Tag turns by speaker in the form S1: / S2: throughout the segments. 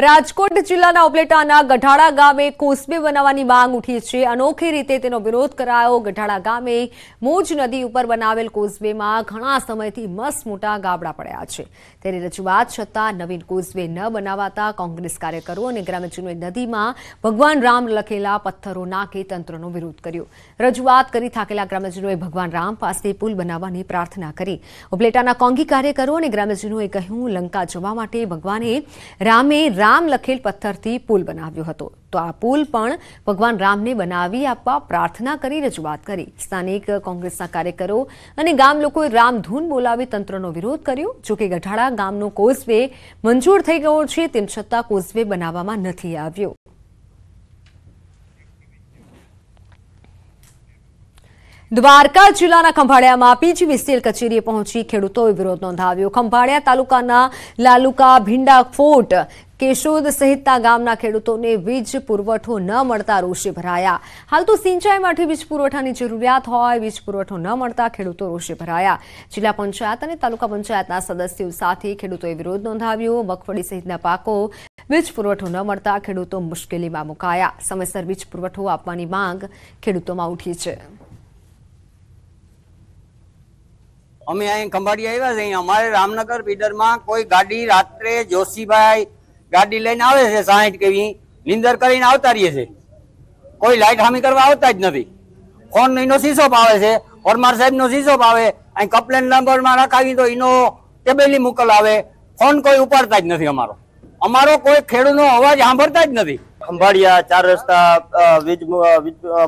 S1: રાજકોટ જિલ્લાના ઉપલેટાના ગઢાડા ગામે કોસબે બનાવવાની માંગ ઉઠી છે અનોખી રીતે તેનો વિરોધ કરાયો ગઢાડા ગામે મોજ નદી ઉપર બનાવેલ કોસબેમાં ઘણા સમયથી મસ્ત મોટા ગાબડા પડ્યા છે તેની રજૂઆત છતાં નવીન કોસબે ન બનાવાતા કોંગ્રેસ કાર્યકરો અને ગ્રામજનોએ નદીમાં ભગવાન રામ લખેલા પથ્થરો નાખી તંત્રનો વિરોધ કર્યો રજૂઆત કરી થાકેલા ગ્રામજનોએ ભગવાન રામ પાસે પુલ બનાવવાની પ્રાર્થના કરી ઉપલેટાના કોંગી કાર્યકરો અને ગ્રામજનોએ કહ્યું લંકા જવા માટે ભગવાને રામે રામ લખેલ પથ્થરથી પુલ બનાવ્યો હતો તો આ પુલ પણ ભગવાન રામને બનાવી આપવા પ્રાર્થના કરી રજૂઆત કરી સ્થાનિક કોંગ્રેસના કાર્યકરો અને ગામ લોકોએ રામધૂન બોલાવી તંત્રનો વિરોધ કર્યો જો કે ગઢાડા ગામનો કોઝવે મંજૂર થઈ ગયો છે તેમ છતાં કોઝવે બનાવવામાં નથી આવ્યો દ્વારકા જિલ્લાના ખંભાળિયામાં પીજીવી સ્ટીલ કચેરીએ પહોંચી ખેડૂતોએ વિરોધ નોંધાવ્યો ખંભાળિયા તાલુકાના લાલુકા ભીંડા ફોર્ટ કેશોદ સહિતના ગામના ખેડૂતોને વીજ પુરવઠો ન મળતા રોષે ભરાયા હાલ તો સિંચાઈ માટે વીજ પુરવઠાની જરૂરિયાત હોય વીજ પુરવઠો ન મળતા ખેડૂતો રોષે ભરાયા જિલ્લા પંચાયત અને તાલુકા પંચાયતના સદસ્યો સાથે ખેડૂતોએ વિરોધ નોંધાવ્યો મગફળી સહિતના પાકો વીજ પુરવઠો ન મળતા ખેડૂતો મુશ્કેલીમાં મુકાયા સમયસર વીજ પુરવઠો આપવાની માંગ ખેડૂતોમાં ઉઠી છે
S2: અમે અહીં ખંભાળી આવ્યા છે અમારે રામનગર બિડરમાં કોઈ ગાડી રાત્રે જોશીભાઈ ગાડી લઈને આવે છે સાહીઠ કેવી નિંદર કરીને આવતા રહીએ છે કોઈ લાઇટ હામી કરવા આવતા જ નથી ફોન એનો શીશો આવે છે ફોરમાર સાહેબનો શીશો આવે અહીં કમ્પ્લેન નંબરમાં રખાવી તો એનો ટેબેલી મુકલ આવે ફોન કોઈ ઉપાડતા જ નથી અમારો અમારો કોઈ ખેડૂતનો અવાજ સાંભળતા જ નથી ખંભાળિયા ચાર રસ્તા વીજ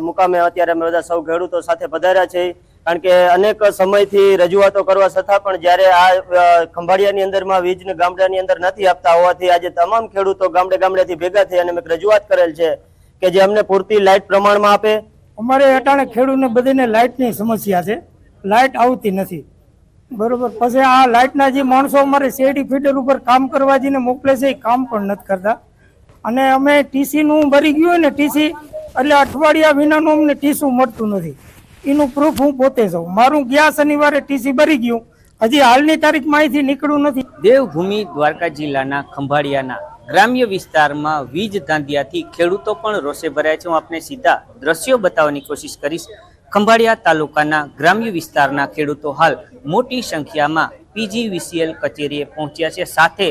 S2: મુકામે અત્યારે અમે બધા સૌ ખેડૂતો સાથે પધાર્યા છે કારણ કે અનેક સમયથી રજૂઆતો કરવા છતાં પણ જ્યારે આ ખંભાળિયાની અંદરમાં વીજને ગામડાની અંદર નથી આપતા હોવાથી આજે તમામ ખેડૂતો ગામડે ગામડેથી ભેગા થઈ અને મેં રજૂઆત કરેલ છે કે જે અમને પૂરતી લાઇટ પ્રમાણમાં આપે અમારે અટાણે ખેડૂતને બધીને લાઇટની સમસ્યા છે લાઇટ આવતી નથી બરોબર પછી આ લાઇટના જે માણસો અમારે શેરડી ફીટર ઉપર કામ કરવા જઈને મોકલે છે એ કામ પણ નથી કરતા અને અમે ટીસીનું ભરી ગયું હોય ને ટીસી એટલે અઠવાડિયા વિનાનું અમને ટીસું મળતું નથી એનું પ્રૂફ હું પોતે જાઉં મારું ગયા શનિવારે ટીસી ભરી ગયું હજી હાલની તારીખ અહીંથી નીકળ્યું નથી દેવભૂમિ દ્વારકા જિલ્લાના ખંભાળિયાના ગ્રામ્ય વિસ્તારમાં વીજ ધાંધિયાથી ખેડૂતો પણ રોષે ભરાયા છે હું આપને સીધા દ્રશ્યો બતાવવાની કોશિશ કરીશ ખંભાળિયા તાલુકાના ગ્રામ્ય વિસ્તારના ખેડૂતો હાલ મોટી સંખ્યામાં પીજીવીસીએલ કચેરીએ પહોંચ્યા છે સાથે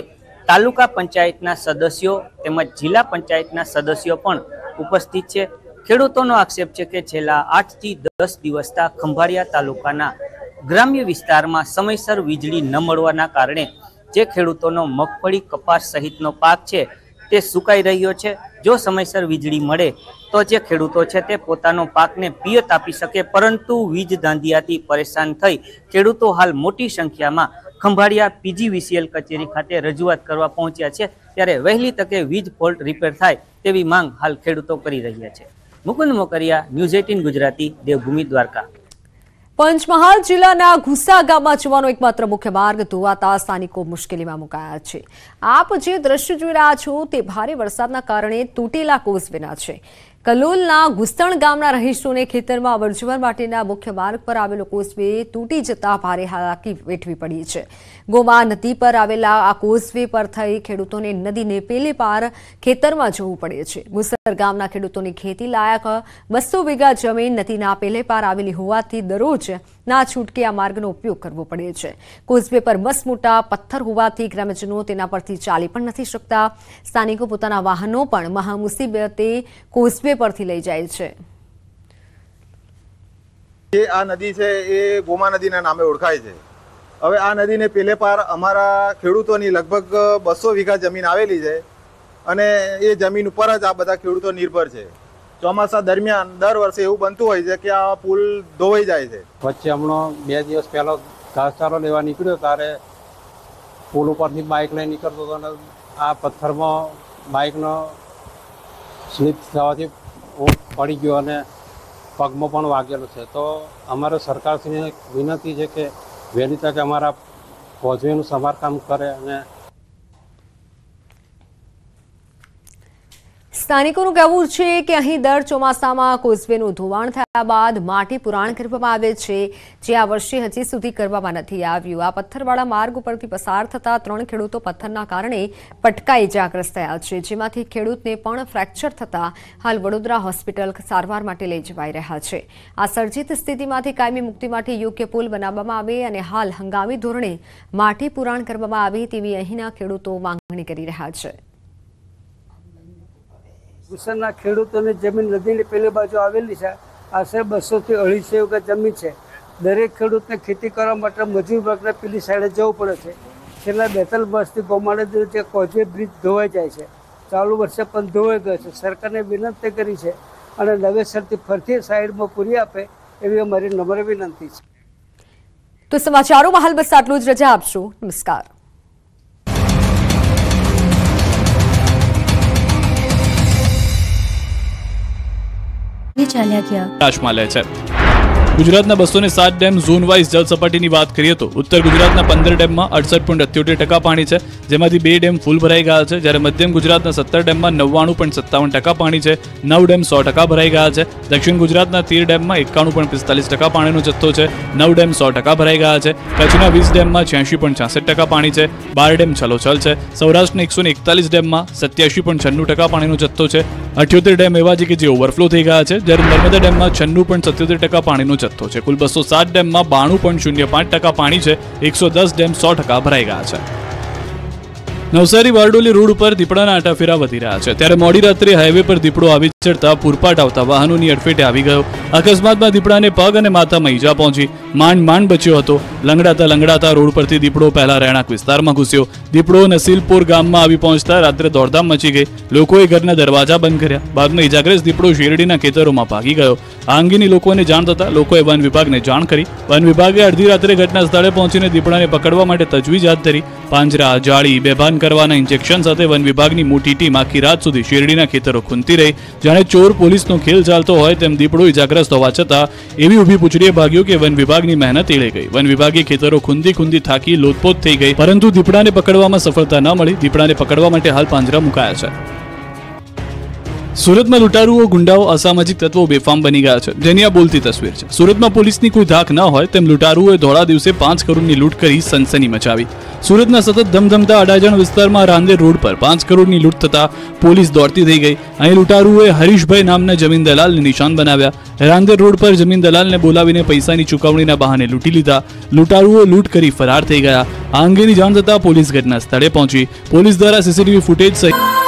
S2: તાલુકા પંચાયતના સદસ્યો તેમજ જિલ્લા પંચાયતના સદસ્યો પણ ઉપસ્થિત છે ખેડૂતોનો આક્ષેપ છે કે છેલ્લા આઠથી દસ દિવસના ખંભાળિયા તાલુકાના ગ્રામ્ય વિસ્તારમાં સમયસર વીજળી ન મળવાના કારણે જે ખેડૂતોનો મગફળી કપાસ સહિતનો પાક છે તે સુકાઈ રહ્યો છે જો સમયસર વીજળી મળે તો જે ખેડૂતો છે તે પોતાનો પાકને પિયત આપી શકે પરંતુ વીજ દાંધિયાથી પરેશાન થઈ ખેડૂતો હાલ મોટી સંખ્યામાં ખંભાળિયા પીજીવીસીએલ કચેરી ખાતે રજૂઆત કરવા પહોંચ્યા છે ત્યારે વહેલી તકે વીજ ફોલ્ટ રિપેર થાય તેવી માંગ હાલ ખેડૂતો કરી રહ્યા છે મુકુંદ મોકરિયા ન્યૂઝ એટીન ગુજરાતી દેવભૂમિ દ્વારકા
S1: પંચમહાલ જિલ્લાના ઘુસા ગામમાં જવાનો એકમાત્ર મુખ્ય માર્ગ ધોવાતા સ્થાનિકો મુશ્કેલીમાં મુકાયા છે આપ જે દ્રશ્ય જોઈ રહ્યા છો તે ભારે વરસાદના કારણે તૂટેલા કોઝવેના છે કલોલના ગુસ્તણ ગામના રહીશોને ખેતરમાં અવરજવર માટેના મુખ્ય માર્ગ પર આવેલો કોઝવે તૂટી જતા ભારે હાલાકી વેઠવી પડી છે ગોમા નદી પર આવેલા આ કોઝવે પર થઈ ખેડૂતોને નદીને પેલે પાર ખેતરમાં જવું પડે છે ગુસ્તર ગામના ખેડૂતોની ખેતી લાયક બસો વીઘા જમીન નદીના પેલે પાર આવેલી હોવાથી દરરોજ ના છૂટકે આ માર્ગનો ઉપયોગ કરવો પડે છે કોઝવે પર મોટા પથ્થર હોવાથી ગ્રામજનો તેના પરથી ચાલી પણ નથી શકતા સ્થાનિકો પોતાના વાહનો પણ મહામુસીબતે કોઝવે હાઈવે પરથી લઈ જાય છે
S3: જે આ નદી છે એ ગોમા નદીના નામે ઓળખાય છે હવે આ નદીને પેલે પાર અમારા ખેડૂતોની લગભગ બસો વીઘા જમીન આવેલી છે અને એ જમીન ઉપર જ આ બધા ખેડૂતો નિર્ભર છે ચોમાસા દરમિયાન દર વર્ષે એવું બનતું હોય છે કે આ પુલ ધોવાઈ જાય છે
S4: વચ્ચે હમણાં બે દિવસ પહેલો ઘાસચારો લેવા નીકળ્યો ત્યારે પુલ ઉપરથી બાઇક લઈ નીકળતો હતો અને આ પથ્થરમાં બાઇકનો સ્લીપ થવાથી હું પડી ગયો અને પગમાં પણ વાગેલો છે તો અમારે સરકારશ્રીને વિનંતી છે કે વહેલી તકે અમારા કોઝવેનું સમારકામ કરે અને
S1: સ્થાનિકોનું કહેવું છે કે અહીં દર ચોમાસામાં કોઝવેનું ધોવાણ થયા બાદ માટી પુરાણ કરવામાં આવે છે જે આ વર્ષે હજી સુધી કરવામાં નથી આવ્યું આ પથ્થરવાળા માર્ગ ઉપરથી પસાર થતા ત્રણ ખેડૂતો પથ્થરના કારણે પટકા ઇજાગ્રસ્ત થયા છે જેમાંથી ખેડૂતને પણ ફ્રેક્ચર થતા હાલ વડોદરા હોસ્પિટલ સારવાર માટે લઈ જવાઈ રહ્યા છે આ સર્જિત સ્થિતિમાંથી કાયમી મુક્તિ માટે યોગ્ય પુલ બનાવવામાં આવે અને હાલ હંગામી ધોરણે માટી પુરાણ કરવામાં આવે તેવી અહીંના ખેડૂતો માંગણી કરી રહ્યા છે
S2: ભૂસણના ખેડૂતોની જમીન નદીની પેલી બાજુ આવેલી છે આશરે બસોથી અઢીસો વખત જમીન છે દરેક ખેડૂતને ખેતી કરવા માટે મજૂર વર્ગને પેલી સાઈડે જવું પડે છે છેલ્લા બે ત્રણ વર્ષથી ગોમાળા જે કોઝવે બ્રિજ ધોવાઈ જાય છે ચાલુ વર્ષે પણ ધોવાઈ ગયો છે સરકારને વિનંતી કરી છે અને નવેસરથી ફરતી સાઈડમાં પૂરી આપે એવી અમારી નમ્ર વિનંતી છે
S1: તો સમાચારોમાં હાલ બસ આટલું જ રજા આપશો નમસ્કાર ચાલ્યા
S2: ગયા
S3: રાજમાં લે છે ગુજરાતના બસો ને સાત ડેમ ઝોન વાઇઝ સપાટીની વાત કરીએ તો ઉત્તર ગુજરાતના પંદર ડેમમાં અડસઠ પોઈન્ટ અઠ્યોતેર ટકા પાણી છે જેમાંથી બે ડેમ ફૂલ ભરાઈ ગયા છે જ્યારે મધ્યમ ગુજરાતના સત્તર ડેમમાં નવ્વાણું પોઈન્ટ સત્તાવન ટકા પાણી છે નવ ડેમ સો ટકા ભરાઈ ગયા છે દક્ષિણ ગુજરાતના તેર ડેમમાં એકાણું પોઈન્ટ પિસ્તાલીસ ટકા પાણીનો જથ્થો છે નવ ડેમ સો ટકા ભરાઈ ગયા છે કચ્છના વીસ ડેમમાં છ્યાસી પોઈન્ટ છાસઠ ટકા પાણી છે બાર ડેમ છલોછલ છે સૌરાષ્ટ્રના એકસો ને એકતાલીસ ડેમમાં સત્યાસી પોઈન્ટ છન્નું ટકા પાણીનો જથ્થો છે અઠ્યોતેર ડેમ એવા છે કે જે ઓવરફ્લો થઈ ગયા છે જ્યારે નર્મદા ડેમમાં છન્નું પોઈન્ટ સત્યોતેર ટકા પાણીનો જથ્થો છે કુલ બસો સાત ડેમમાં બાણું પોઈન્ટ શૂન્ય પાંચ ટકા પાણી છે એકસો દસ ડેમ સો ટકા ભરાઈ ગયા છે નવસારી બારડોલી રોડ ઉપર દીપડાના આટાફેરા વધી રહ્યા છે ત્યારે મોડી રાત્રે હાઈવે પર દીપડો આવી ચડતા પૂરપાટ આવતા વાહનોની અડફેટે આવી ગયો અકસ્માતમાં દીપડાને પગ અને માથામાં ઈજા પહોંચી માંડ માંડ બચ્યો હતો લંગડાતા લંગડાતા રોડ પરથી દીપડો પહેલા રહેણાંક વિસ્તારમાં ઘૂસ્યો દીપડો નસીલપુર ગામમાં આવી પહોંચતા રાત્રે દોડધામ મચી ગઈ લોકોએ ઘરના દરવાજા બંધ કર્યા બાદમાં ઈજાગ્રસ્ત દીપડો શેરડીના ખેતરોમાં ભાગી ગયો આ અંગેની લોકોને જાણ થતા લોકોએ વન વિભાગને જાણ કરી વન વિભાગે અડધી રાત્રે ઘટના સ્થળે પહોંચીને દીપડાને પકડવા માટે તજવીજ હાથ ધરી પાંજરા જાળી બેભાન કરવાના ઇન્જેક્શન સાથે વન વિભાગની મોટી ટીમ આખી રાત સુધી શેરડીના ખેતરો ખૂંદતી રહી જાણે ચોર પોલીસનો ખેલ ચાલતો હોય તેમ દીપડો ઇજાગ્રસ્ત હોવા છતાં એવી ઊભી પૂછડીએ ભાગ્યું કે વન વિભાગની મહેનત એળે ગઈ વન વિભાગે ખેતરો ખૂંદી ખૂંદી થાકી લોતપોત થઈ ગઈ પરંતુ દીપડાને પકડવામાં સફળતા ન મળી દીપડાને પકડવા માટે હાલ પાંજરા મુકાયા છે સુરતમાં લૂંટારુઓ ગુંડાઓ અસામાજિક તત્વો બેફામ બની ગયા છે જેની આ બોલતી તસવીર છે સુરતમાં પોલીસની કોઈ ધાક ન હોય તેમ લૂંટારુઓએ ધોળા દિવસે પાંચ કરોડની લૂંટ કરી સનસની મચાવી સુરતના સતત ધમધમતા અડાજણ વિસ્તારમાં રાંદેર રોડ પર પાંચ કરોડની લૂંટ થતા પોલીસ દોડતી થઈ ગઈ અહીં લૂંટારુઓએ હરીશભાઈ નામના જમીન દલાલને નિશાન બનાવ્યા રાંદેર રોડ પર જમીન દલાલને બોલાવીને પૈસાની ચૂકવણીના બહાને લૂંટી લીધા લૂંટારુઓ લૂંટ કરી ફરાર થઈ ગયા આ અંગેની જાણ થતા પોલીસ ઘટના સ્થળે પહોંચી પોલીસ દ્વારા સીસીટીવી ફૂટેજ સહિત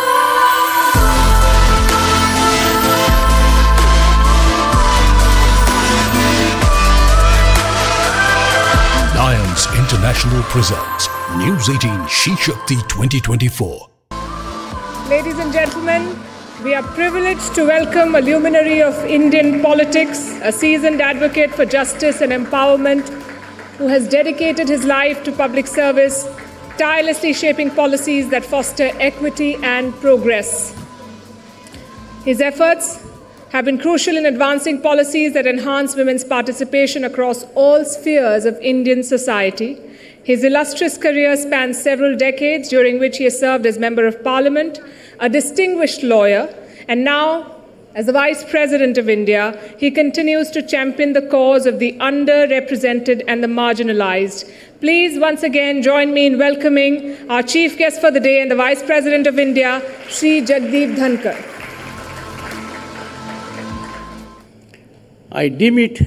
S4: International presents News 18 She 2024.
S1: Ladies and gentlemen, we are privileged to welcome a luminary of Indian politics, a seasoned advocate for justice and empowerment who has dedicated his life to public service, tirelessly shaping policies that foster equity and progress. His efforts have been crucial in advancing policies that enhance women's participation across all spheres of Indian society, his illustrious career spans several decades, during which he has served as Member of Parliament, a distinguished lawyer, and now, as the Vice President of India, he continues to champion the cause of the underrepresented and the marginalized. Please once again join me in welcoming our chief guest for the day and the Vice President of India, Sri Jagdeep Dhankar.
S4: I deem it,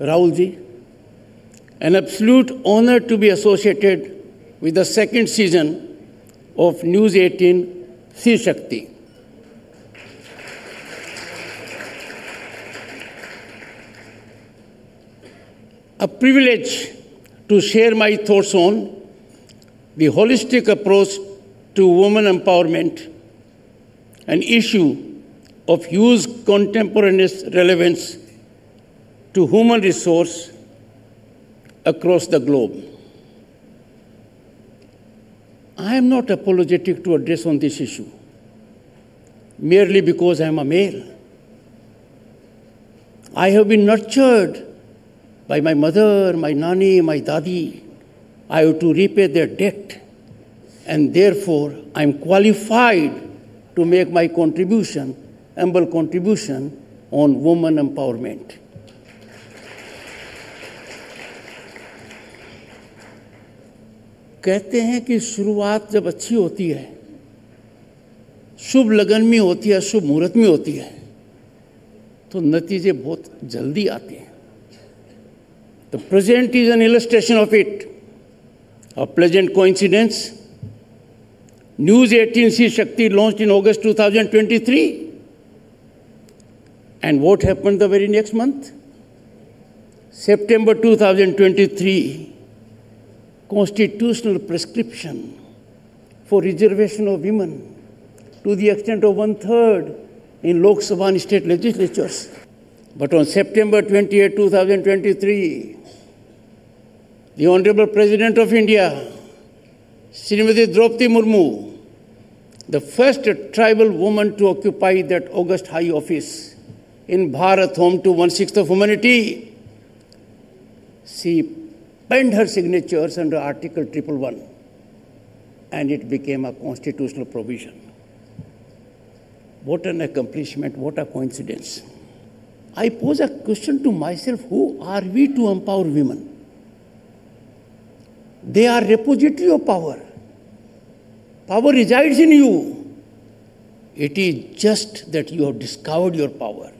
S4: Rahulji, an absolute honor to be associated with the second season of News 18 Sea Shakti. A privilege to share my thoughts on the holistic approach to women empowerment, an issue of huge contemporaneous relevance to human resource across the globe. I am not apologetic to address on this issue merely because I am a male. I have been nurtured by my mother, my nanny, my dadi. I have to repay their debt and therefore I am qualified to make my contribution, humble contribution on woman empowerment. कहते हैं कि शुरुआत जब अच्छी होती है शुभ लगन में होती है शुभ मुहूर्त में होती है तो नतीजे बहुत जल्दी आते हैं the present is an illustration of it a present को incidence news eighteen see Shakti launch in August two thousand twenty three and what happen the very next month September two thousand twenty three constitutional prescription for reservation of women to the extent of one third in Lok Sabha and state legislatures. But on September 28, 2023, the Honorable President of India, Srimati Draupadi Murmu, the first tribal woman to occupy that august high office in Bharat, home to one sixth of humanity, she pinned her signatures under Article 111 and it became a constitutional provision. What an accomplishment, what a coincidence. I pose a question to myself who are we to empower women? They are repository of power. Power resides in you. It is just that you have discovered your power.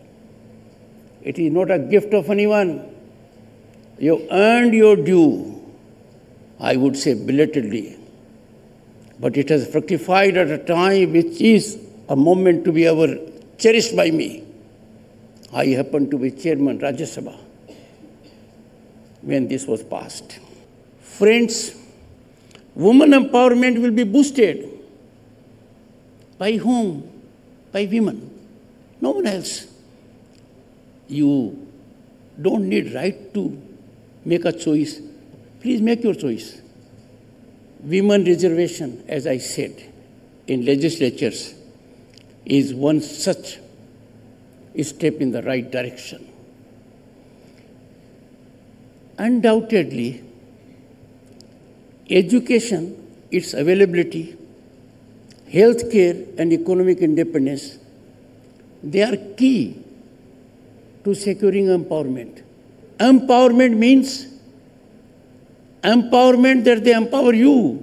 S4: It is not a gift of anyone. You earned your due, I would say belatedly, but it has fructified at a time which is a moment to be ever cherished by me. I happened to be chairman Rajya Sabha when this was passed. Friends, woman empowerment will be boosted. By whom? By women. No one else. You don't need right to make a choice. Please make your choice. Women reservation, as I said, in legislatures is one such step in the right direction. Undoubtedly, education, its availability, healthcare, and economic independence, they are key to securing empowerment. Empowerment means empowerment that they empower you.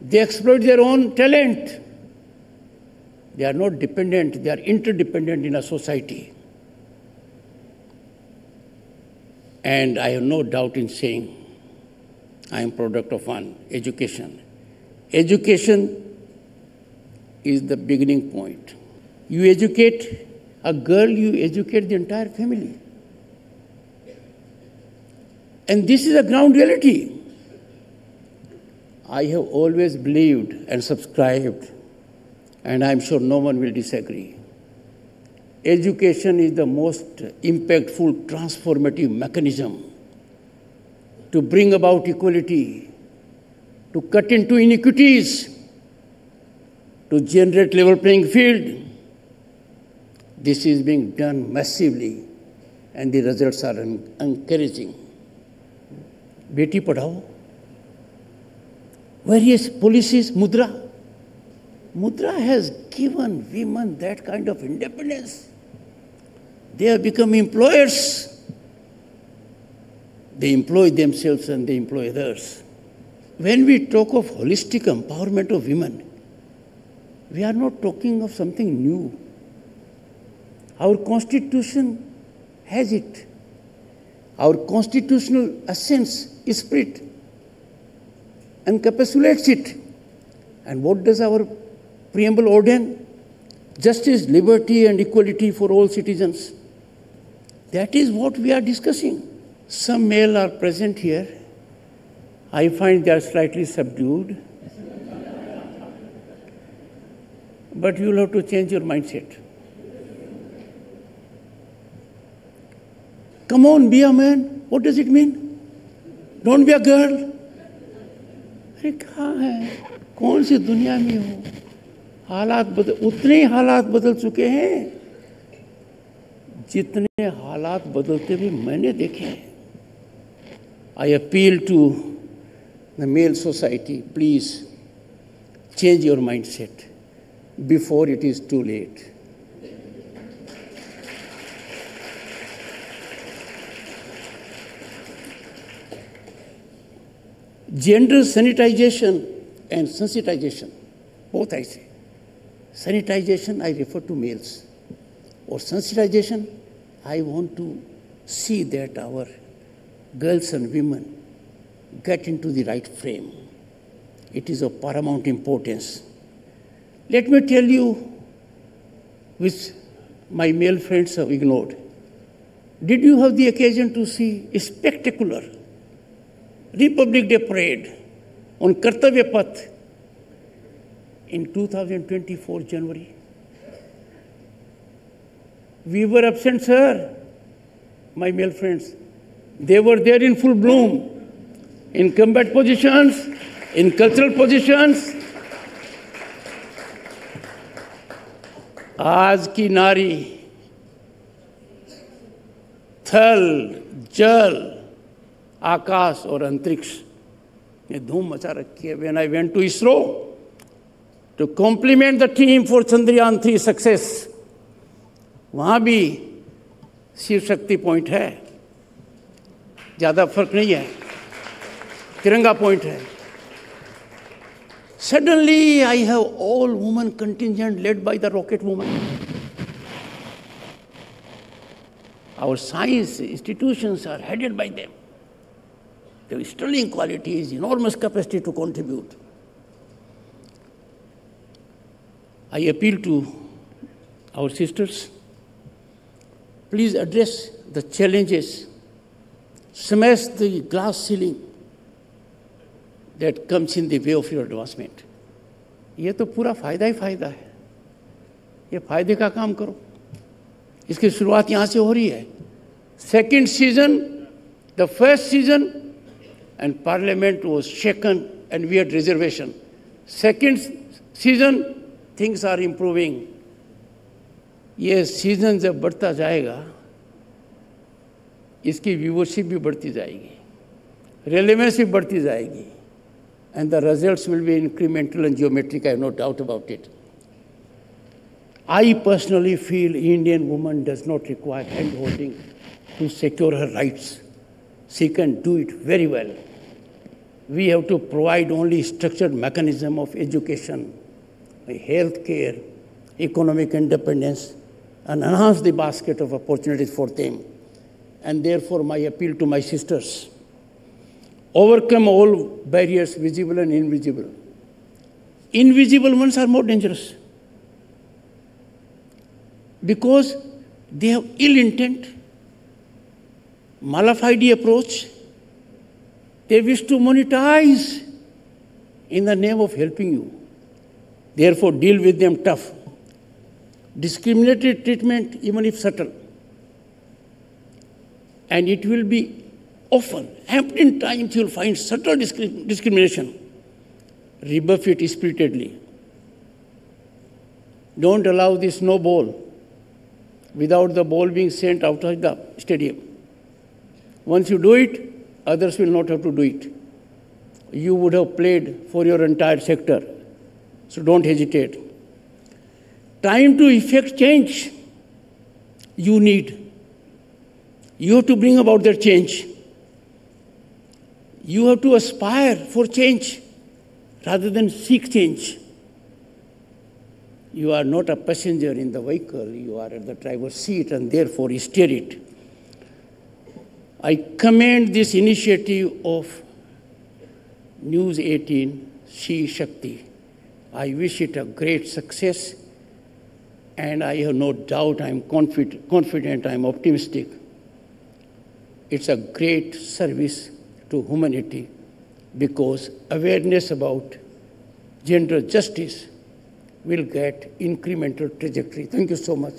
S4: They exploit their own talent. They are not dependent, they are interdependent in a society. And I have no doubt in saying I am product of one, education. Education is the beginning point. You educate a girl, you educate the entire family. And this is a ground reality. I have always believed and subscribed, and I'm sure no one will disagree. Education is the most impactful transformative mechanism to bring about equality, to cut into inequities, to generate level playing field. This is being done massively, and the results are encouraging. Beti पढ़ाओ various policies, mudra. Mudra has given women that kind of independence. They have become employers. They employ themselves and they employ others. When we talk of holistic empowerment of women, we are not talking of something new. Our constitution has it our constitutional essence, spirit, encapsulates it. And what does our preamble ordain? Justice, liberty, and equality for all citizens. That is what we are discussing. Some male are present here. I find they are slightly subdued. but you'll have to change your mindset. Come on, be a man. What does it mean? Don't be a girl. अरे कहाँ है कौन सी दुनिया में हो हालात बदल उतने ही हालात बदल चुके हैं जितने हालात बदलते हुए मैंने देखे हैं I appeal to the male society please change your mindset before it is too late. gender sanitization and sensitization, both I say. Sanitization, I refer to males, or sensitization, I want to see that our girls and women get into the right frame. It is of paramount importance. Let me tell you, which my male friends have ignored. Did you have the occasion to see a spectacular Republic Day parade on Kartavya Path in 2024 January. We were absent, sir, my male friends. They were there in full bloom, in combat positions, in cultural positions. आज की नारी थल जल आकाश और अंतरिक्ष ये धूम मचा रखी है when I went to ISRO to compliment the team for Chandrayaan three success वहां भी शिव शक्ति पॉइंट है ज़्यादा फर्क नहीं है तिरंगा पॉइंट है suddenly I have all woman contingent led by the rocket woman our science institution are headed by them They have sterling qualities, enormous capacity to contribute. I appeal to our sisters, please address the challenges, smash the glass ceiling that comes in the way of your advancement. ये तो पूरा फायदा ही फायदा है ये फायदे का काम करो इसकी शुरुआत यहां से हो रही है second season the first season and parliament was shaken and we had reservation. Second season, things are improving. ये सीजन जब बढ़ता जाएगा इसकी व्यूवरशिप भी बढ़ती जाएगी रेलिवेंसी बढ़ती जाएगी and the results will be incremental and geometric, I have no doubt about it. I personally feel Indian woman does not require handholding to secure her rights. She can do it very well we have to provide only structured mechanism of education, health care, economic independence, and enhance the basket of opportunities for them. And therefore, my appeal to my sisters, overcome all barriers, visible and invisible. Invisible ones are more dangerous because they have ill intent, malafide approach, they wish to monetize in the name of helping you. Therefore, deal with them tough. Discriminatory treatment, even if subtle. And it will be often, Often times, you'll find subtle discri discrimination. Rebuff it spiritedly. Don't allow this no ball without the ball being sent out of the stadium. Once you do it, others will not have to do it. You would have played for your entire sector. So don't hesitate. Time to effect change you need. You have to bring about that change. You have to aspire for change rather than seek change. You are not a passenger in the vehicle, you are at the driver's seat and therefore steer it. I commend this initiative of News 18, She Shakti. I wish it a great success, and I have no doubt, I'm confident, confident I'm optimistic. It's a great service to humanity because awareness about gender justice will get incremental trajectory. Thank you so much.